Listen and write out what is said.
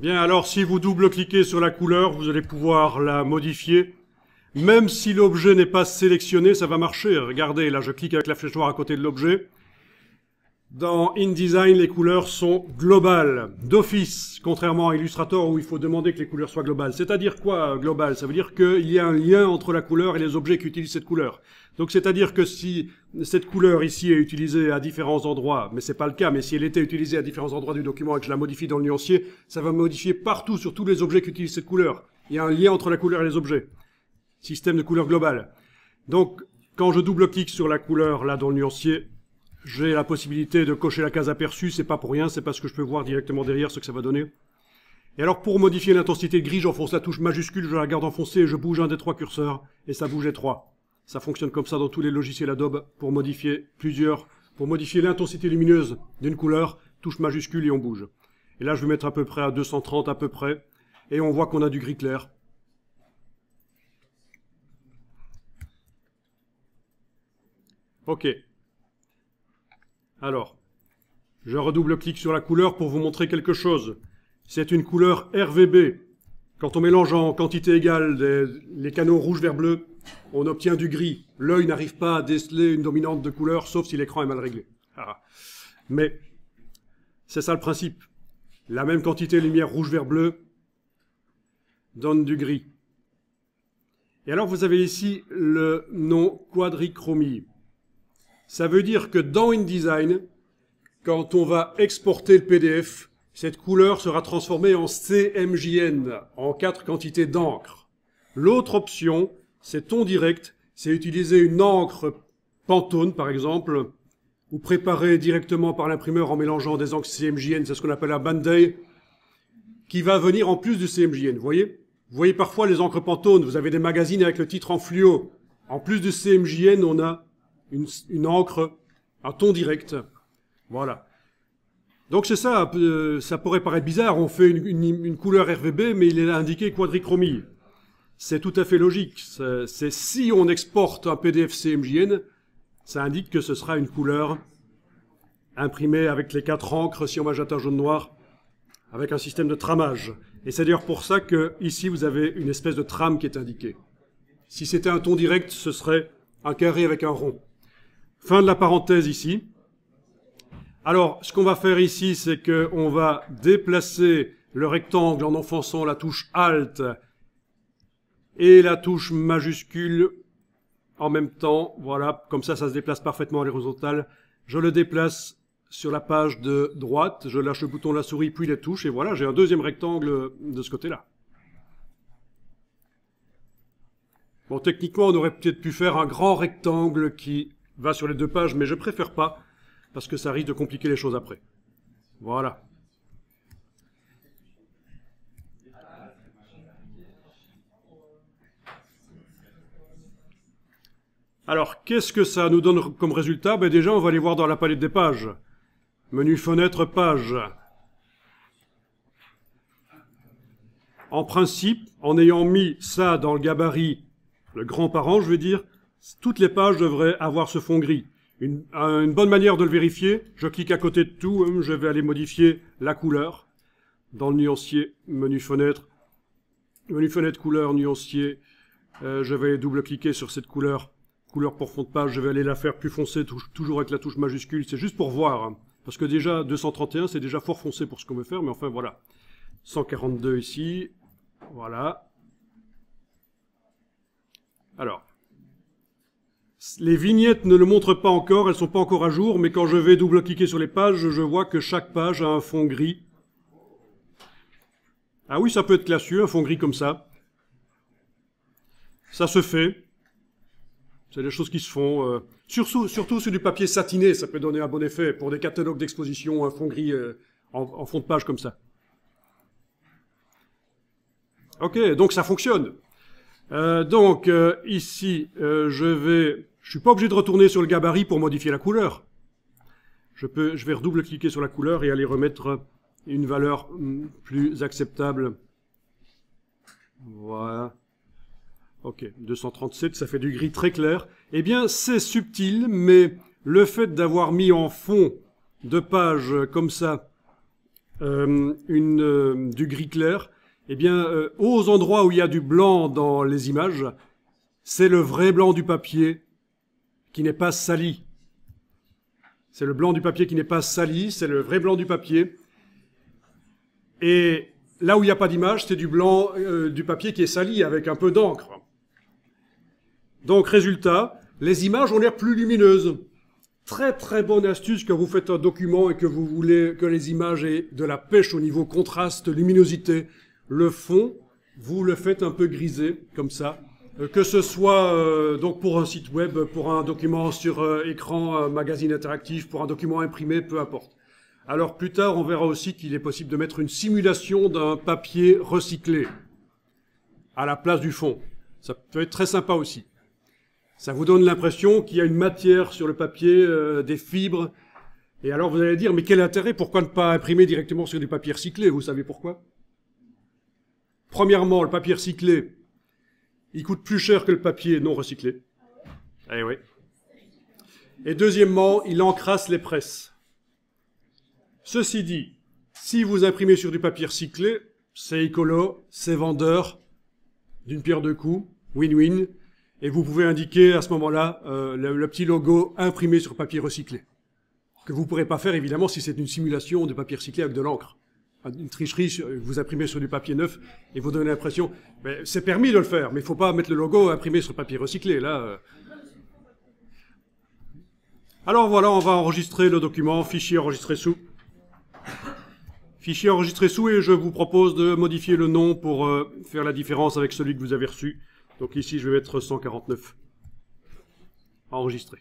Bien, alors si vous double-cliquez sur la couleur, vous allez pouvoir la modifier. Même si l'objet n'est pas sélectionné, ça va marcher. Regardez, là je clique avec la flèche noire à côté de l'objet. Dans InDesign, les couleurs sont globales, d'office, contrairement à Illustrator où il faut demander que les couleurs soient globales. C'est-à-dire quoi euh, global Ça veut dire qu'il y a un lien entre la couleur et les objets qui utilisent cette couleur. Donc c'est-à-dire que si cette couleur ici est utilisée à différents endroits, mais c'est pas le cas, mais si elle était utilisée à différents endroits du document et que je la modifie dans le nuancier, ça va modifier partout sur tous les objets qui utilisent cette couleur. Il y a un lien entre la couleur et les objets. Système de couleur globale. Donc quand je double-clique sur la couleur là dans le nuancier, j'ai la possibilité de cocher la case aperçue, c'est pas pour rien, c'est parce que je peux voir directement derrière ce que ça va donner. Et alors pour modifier l'intensité de gris, j'enfonce la touche majuscule, je la garde enfoncée, et je bouge un des trois curseurs, et ça bouge les trois. Ça fonctionne comme ça dans tous les logiciels Adobe pour modifier plusieurs, pour modifier l'intensité lumineuse d'une couleur, touche majuscule et on bouge. Et là je vais mettre à peu près à 230 à peu près, et on voit qu'on a du gris clair. Ok, alors, je redouble clic sur la couleur pour vous montrer quelque chose. C'est une couleur RVB. Quand on mélange en quantité égale les canaux rouge, vert, bleu, on obtient du gris. L'œil n'arrive pas à déceler une dominante de couleur, sauf si l'écran est mal réglé. Ah. Mais c'est ça le principe. La même quantité de lumière rouge, vert, bleu donne du gris. Et alors vous avez ici le nom quadrichromie. Ça veut dire que dans InDesign, quand on va exporter le PDF, cette couleur sera transformée en CMJN, en quatre quantités d'encre. L'autre option, c'est ton direct, c'est utiliser une encre Pantone par exemple, ou préparer directement par l'imprimeur en mélangeant des encres CMJN, c'est ce qu'on appelle un band qui va venir en plus du CMJN, vous voyez Vous voyez parfois les encres Pantone, vous avez des magazines avec le titre en fluo. En plus du CMJN, on a une, encre, un ton direct. Voilà. Donc c'est ça, euh, ça pourrait paraître bizarre, on fait une, couleur RVB, mais il est indiqué quadrichromie. C'est tout à fait logique. C'est si on exporte un PDF CMJN, ça indique que ce sera une couleur imprimée avec les quatre encres, si on va un jaune-noir, avec un système de tramage. Et c'est d'ailleurs pour ça que ici vous avez une espèce de trame qui est indiquée. Si c'était un ton direct, ce serait un carré avec un rond. Fin de la parenthèse ici. Alors, ce qu'on va faire ici, c'est que qu'on va déplacer le rectangle en enfonçant la touche Alt et la touche majuscule en même temps. Voilà, comme ça, ça se déplace parfaitement à l'horizontale. Je le déplace sur la page de droite, je lâche le bouton de la souris, puis la touche. et voilà, j'ai un deuxième rectangle de ce côté-là. Bon, techniquement, on aurait peut-être pu faire un grand rectangle qui va sur les deux pages, mais je préfère pas, parce que ça risque de compliquer les choses après. Voilà. Alors, qu'est-ce que ça nous donne comme résultat ben Déjà, on va aller voir dans la palette des pages. Menu fenêtre, page. En principe, en ayant mis ça dans le gabarit, le grand-parent, je veux dire, toutes les pages devraient avoir ce fond gris. Euh, une, bonne manière de le vérifier, je clique à côté de tout, hum, je vais aller modifier la couleur dans le nuancier menu fenêtre, menu fenêtre couleur nuancier, euh, je vais double-cliquer sur cette couleur, couleur pour fond de page, je vais aller la faire plus foncée, toujours avec la touche majuscule, c'est juste pour voir, hein. parce que déjà 231 c'est déjà fort foncé pour ce qu'on veut faire, mais enfin voilà, 142 ici, voilà. Alors, les vignettes ne le montrent pas encore, elles sont pas encore à jour, mais quand je vais double-cliquer sur les pages, je vois que chaque page a un fond gris. Ah oui, ça peut être classieux, un fond gris comme ça. Ça se fait. C'est des choses qui se font. Euh. surtout, sur du papier satiné, ça peut donner un bon effet. Pour des catalogues d'exposition, un fond gris euh, en, fond de page comme ça. Ok, donc ça fonctionne. Euh, donc ici, je vais je suis pas obligé de retourner sur le gabarit pour modifier la couleur. Je, peux, je vais redouble-cliquer sur la couleur et aller remettre une valeur hmm, plus acceptable. Voilà. Ok, 237, ça fait du gris très clair. Eh bien, c'est subtil, mais le fait d'avoir mis en fond de page comme ça euh, une, euh, du gris clair, eh bien, euh, aux endroits où il y a du blanc dans les images, c'est le vrai blanc du papier qui n'est pas sali. C'est le blanc du papier qui n'est pas sali, c'est le vrai blanc du papier. Et là où il n'y a pas d'image, c'est du blanc euh, du papier qui est sali avec un peu d'encre. Donc résultat, les images ont l'air plus lumineuses. Très très bonne astuce quand vous faites un document et que vous voulez que les images aient de la pêche au niveau contraste, luminosité. Le fond, vous le faites un peu grisé, comme ça, euh, que ce soit euh, donc pour un site web, pour un document sur euh, écran, un magazine interactif, pour un document imprimé, peu importe. Alors plus tard, on verra aussi qu'il est possible de mettre une simulation d'un papier recyclé à la place du fond. Ça peut être très sympa aussi. Ça vous donne l'impression qu'il y a une matière sur le papier, des fibres. Et alors vous allez dire, mais quel intérêt Pourquoi ne pas imprimer directement sur du papier recyclé Vous savez pourquoi Premièrement, le papier recyclé, il coûte plus cher que le papier non recyclé. Eh oui. Et deuxièmement, il encrasse les presses. Ceci dit, si vous imprimez sur du papier recyclé, c'est écolo, c'est vendeur, d'une pierre deux coups, win-win, et vous pouvez indiquer à ce moment-là euh, le, le, petit logo imprimé sur papier recyclé, que vous ne pourrez pas faire évidemment si c'est une simulation de papier recyclé avec de l'encre une tricherie, vous imprimez sur du papier neuf et vous donnez l'impression, c'est permis de le faire, mais il ne faut pas mettre le logo imprimé sur papier recyclé, là. Euh. Alors voilà, on va enregistrer le document, fichier enregistré sous. Fichier enregistré sous, et je vous propose de modifier le nom pour euh, faire la différence avec celui que vous avez reçu. Donc ici, je vais mettre 149. Enregistré.